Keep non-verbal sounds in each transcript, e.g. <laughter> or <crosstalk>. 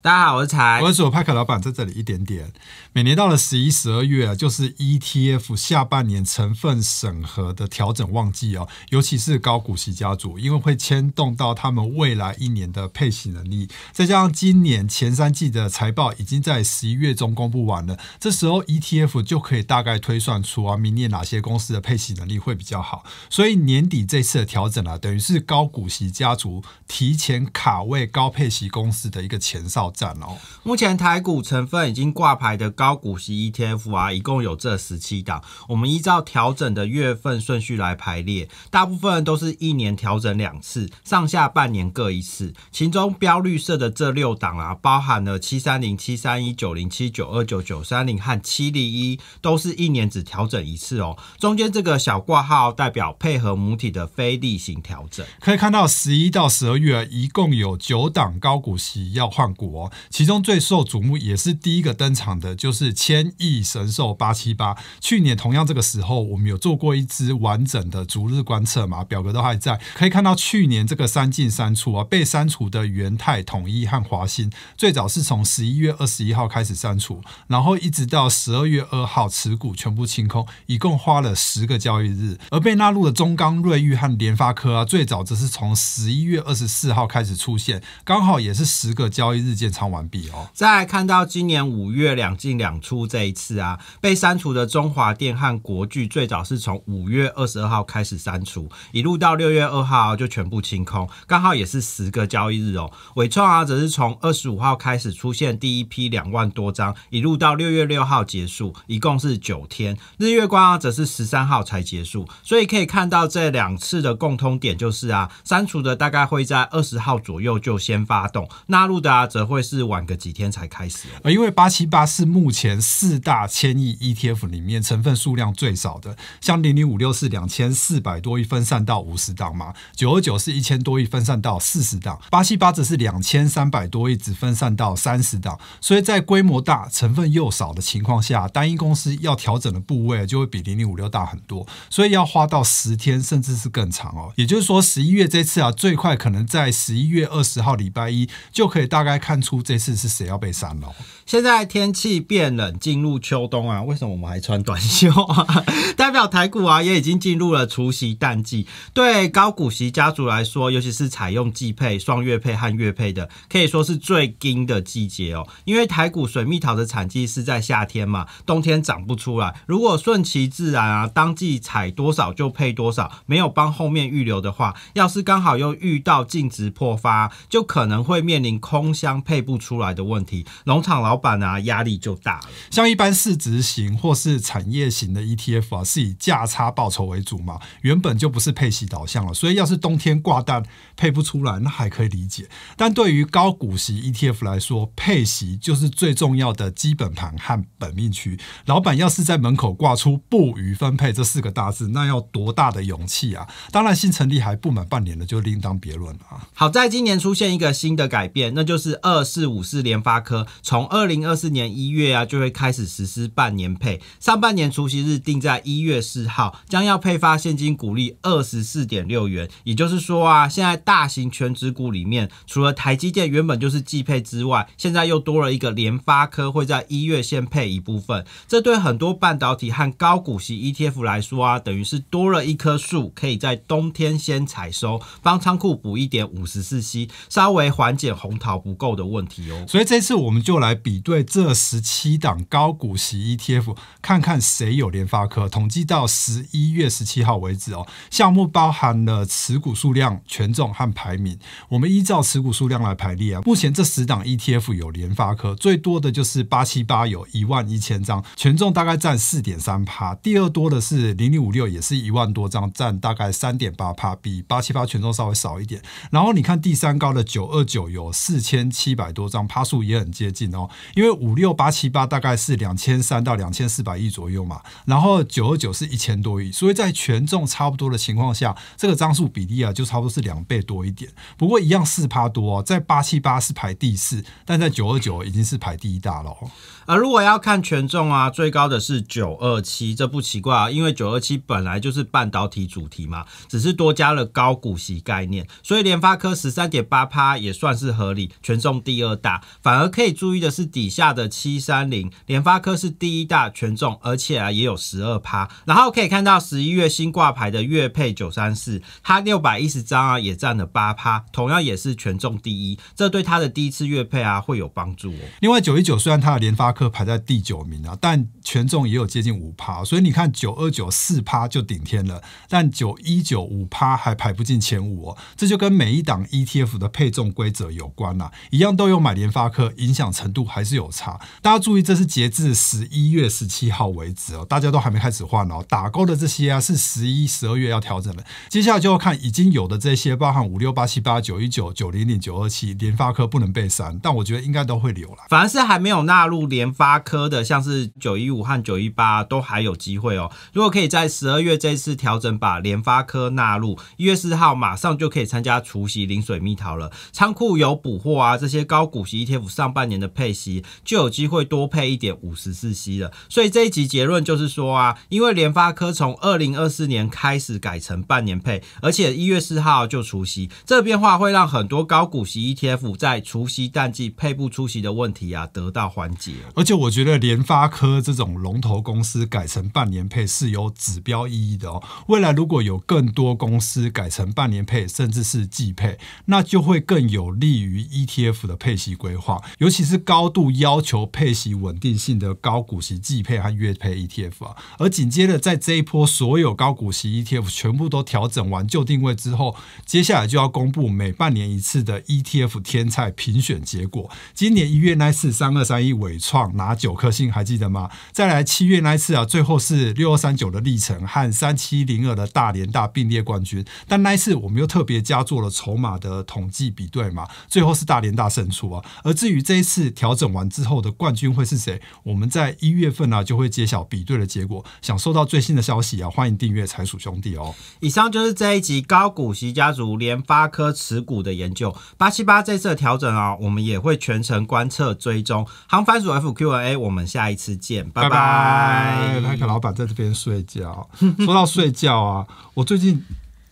大家好，我是才。我是我派克老板在这里一点点。每年到了十一、十二月，就是 ETF 下半年成分审核的调整旺季哦，尤其是高股息家族，因为会牵动到他们未来一年的配息能力。再加上今年前三季的财报已经在十一月中公布完了，这时候 ETF 就可以大概推算出啊，明年哪些公司的配息能力会比较好。所以年底这次的调整啊，等于是高股息家族提前卡位高配息公司的一个前哨。哦，目前台股成分已经挂牌的高股息 ETF 啊，一共有这十七档，我们依照调整的月份顺序来排列，大部分都是一年调整两次，上下半年各一次。其中标绿色的这六档啊，包含了七三零、七三一、九零七、九二九、九三零和七零一，都是一年只调整一次哦。中间这个小挂号代表配合母体的非例行调整。可以看到十一到十二月一共有九档高股息要换股。其中最受瞩目也是第一个登场的就是千亿神兽八七八。去年同样这个时候，我们有做过一支完整的逐日观测嘛，表格都还在，可以看到去年这个三进三出啊，被删除的元泰统一和华新，最早是从十一月二十一号开始删除，然后一直到十二月二号持股全部清空，一共花了十个交易日。而被纳入的中钢瑞昱和联发科啊，最早则是从十一月二十四号开始出现，刚好也是十个交易日间。清仓完毕哦。再来看到今年五月两进两出这一次啊，被删除的中华电和国巨最早是从五月二十二号开始删除，一路到六月二号就全部清空，刚好也是十个交易日哦。伟创啊，则是从二十五号开始出现第一批两万多张，一路到六月六号结束，一共是九天。日月光啊，则是十三号才结束。所以可以看到，这两次的共通点就是啊，删除的大概会在二十号左右就先发动，纳入的啊，则会。会是晚个几天才开始，而因为八七八是目前四大千亿 ETF 里面成分数量最少的，像零零五六是两千四百多亿分散到五十档嘛，九二九是一千多亿分散到四十档，八七八只是两千三百多亿只分散到三十档，所以在规模大、成分又少的情况下，单一公司要调整的部位就会比零零五六大很多，所以要花到十天甚至是更长哦。也就是说，十一月这次啊，最快可能在十一月二十号礼拜一就可以大概看出。出这次是谁要被删了？现在天气变冷，进入秋冬啊，为什么我们还穿短袖啊？<laughs> 代表台股啊，也已经进入了除夕淡季。对高股息家族来说，尤其是采用季配、双月配和月配的，可以说是最金的季节哦。因为台股水蜜桃的产季是在夏天嘛，冬天长不出来。如果顺其自然啊，当季采多少就配多少，没有帮后面预留的话，要是刚好又遇到净值破发，就可能会面临空箱配。配不出来的问题，农场老板啊压力就大了。像一般市值型或是产业型的 ETF 啊，是以价差报酬为主嘛，原本就不是配息导向了，所以要是冬天挂单配不出来，那还可以理解。但对于高股息 ETF 来说，配息就是最重要的基本盘和本命区。老板要是在门口挂出“不予分配”这四个大字，那要多大的勇气啊？当然新成立还不满半年的就另当别论了。啊。好，在今年出现一个新的改变，那就是二。四五四联发科，从二零二四年一月啊就会开始实施半年配，上半年除夕日定在一月四号，将要配发现金股利二十四点六元。也就是说啊，现在大型全职股里面，除了台积电原本就是季配之外，现在又多了一个联发科会在一月先配一部分。这对很多半导体和高股息 ETF 来说啊，等于是多了一棵树，可以在冬天先采收，帮仓库补一点五十四 C，稍微缓解红桃不够的问。问题哦，所以这次我们就来比对这十七档高股息 ETF，看看谁有联发科。统计到十一月十七号为止哦，项目包含了持股数量、权重和排名。我们依照持股数量来排列啊。目前这十档 ETF 有联发科，最多的就是八七八，有一万一千张，权重大概占四点三帕。第二多的是零零五六，也是一万多张，占大概三点八帕，比八七八权重稍微少一点。然后你看第三高的九二九，有四千七。百多张，趴数也很接近哦，因为五六八七八大概是两千三到两千四百亿左右嘛，然后九二九是一千多亿，所以在权重差不多的情况下，这个张数比例啊就差不多是两倍多一点。不过一样四趴多，在八七八是排第四，但在九二九已经是排第一大了哦。而如果要看权重啊，最高的是九二七，这不奇怪，啊，因为九二七本来就是半导体主题嘛，只是多加了高股息概念，所以联发科十三点八趴也算是合理权重。第二大，反而可以注意的是底下的七三零，联发科是第一大权重，而且啊也有十二趴。然后可以看到十一月新挂牌的月配九三四，它六百一十张啊也占了八趴，同样也是权重第一。这对它的第一次月配啊会有帮助。哦。另外九一九虽然它的联发科排在第九名啊，但权重也有接近五趴，所以你看九二九四趴就顶天了，但九一九五趴还排不进前五哦，这就跟每一档 ETF 的配重规则有关啊，一样。都有买联发科，影响程度还是有差。大家注意，这是截至十一月十七号为止哦，大家都还没开始换哦。打勾的这些啊，是十一、十二月要调整的。接下来就要看已经有的这些，包含五六八七八九一九九零零九二七，联发科不能被删，但我觉得应该都会留了。凡是还没有纳入联发科的，像是九一五和九一八，都还有机会哦。如果可以在十二月这次调整把联发科纳入，一月四号马上就可以参加除夕临水蜜桃了。仓库有补货啊，这些。高股息 ETF 上半年的配息就有机会多配一点五十四息了，所以这一集结论就是说啊，因为联发科从二零二四年开始改成半年配，而且一月四号就除息，这变化会让很多高股息 ETF 在除息淡季配不出息的问题啊得到缓解。而且我觉得联发科这种龙头公司改成半年配是有指标意义的哦，未来如果有更多公司改成半年配，甚至是季配，那就会更有利于 ETF 的。配息规划，尤其是高度要求配息稳定性的高股息绩配和月配 ETF 啊，而紧接着在这一波所有高股息 ETF 全部都调整完旧定位之后，接下来就要公布每半年一次的 ETF 天菜评选结果。今年一月那次三二三一伟创拿九颗星，还记得吗？再来七月那次啊，最后是六二三九的历程和三七零二的大连大并列冠军，但那次我们又特别加做了筹码的统计比对嘛，最后是大连大胜。出啊！而至于这一次调整完之后的冠军会是谁，我们在一月份呢就会揭晓比对的结果。想收到最新的消息啊，欢迎订阅财鼠兄弟哦。以上就是这一集高股息家族联发科持股的研究。八七八这次的调整啊，我们也会全程观测追踪。航帆薯 FQ&A，我们下一次见，拜拜。那个老板在这边睡觉。说到睡觉啊，我最近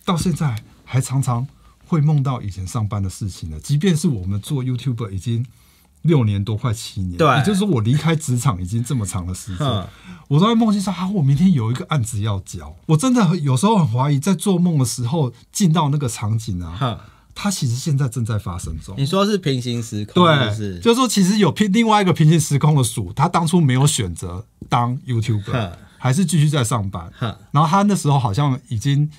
到现在还常常。会梦到以前上班的事情了，即便是我们做 YouTuber 已经六年多快七年，对，也就是说我离开职场已经这么长的时间，我都在梦见说啊，我明天有一个案子要交。我真的有时候很怀疑，在做梦的时候进到那个场景啊，他其实现在正在发生中。你说是平行时空，对，就是说其实有另另外一个平行时空的数，他当初没有选择当 YouTuber，还是继续在上班，然后他那时候好像已经。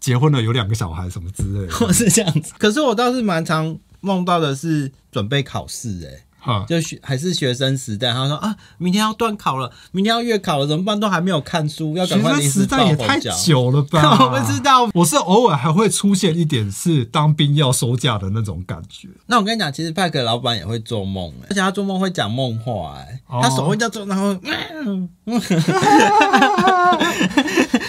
结婚了有两个小孩什么之类的，或 <laughs> 是这样子。可是我倒是蛮常梦到的是准备考试，哎。就学还是学生时代，他说啊，明天要断考了，明天要月考了，怎么办？都还没有看书，要赶快临时抱佛脚。太久了，吧？<laughs> 我不知道，我是偶尔还会出现一点是当兵要收假的那种感觉。那我跟你讲，其实派克老板也会做梦，而且他做梦会讲梦话，哎，他手会这样抓，然后，<laughs>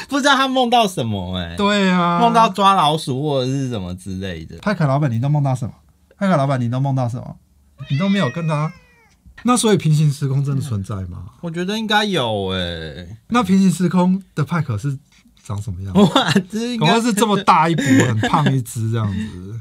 不知道他梦到什么，哎，对啊，梦到抓老鼠或者是什么之类的。派克老板，你都梦到什么？派克老板，你都梦到什么？你都没有跟他，那所以平行时空真的存在吗？我觉得应该有哎。那平行时空的派克是长什么样？<laughs> 哇，这应该是这么大一坨，很胖一只这样子。